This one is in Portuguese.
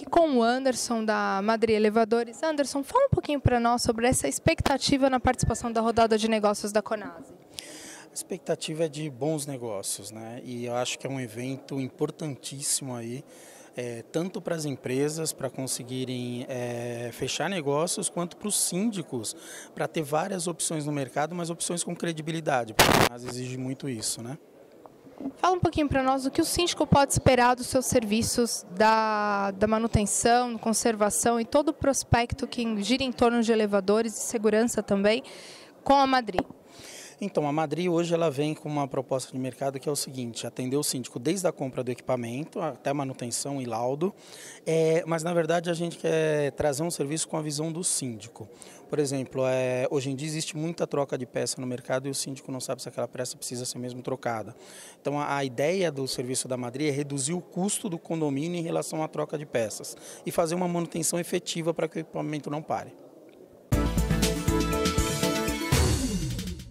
aqui com o Anderson da Madrid Elevadores. Anderson, fala um pouquinho para nós sobre essa expectativa na participação da rodada de negócios da Conase. A expectativa é de bons negócios, né? E eu acho que é um evento importantíssimo aí é, tanto para as empresas para conseguirem é, fechar negócios, quanto para os síndicos, para ter várias opções no mercado, mas opções com credibilidade, porque a exige muito isso, né? Fala um pouquinho para nós o que o síndico pode esperar dos seus serviços da, da manutenção, conservação e todo o prospecto que gira em torno de elevadores e segurança também com a Madrid. Então, a Madri hoje ela vem com uma proposta de mercado que é o seguinte: atender o síndico desde a compra do equipamento até manutenção e laudo, é, mas na verdade a gente quer trazer um serviço com a visão do síndico. Por exemplo, é, hoje em dia existe muita troca de peça no mercado e o síndico não sabe se aquela peça precisa ser mesmo trocada. Então, a, a ideia do serviço da Madri é reduzir o custo do condomínio em relação à troca de peças e fazer uma manutenção efetiva para que o equipamento não pare.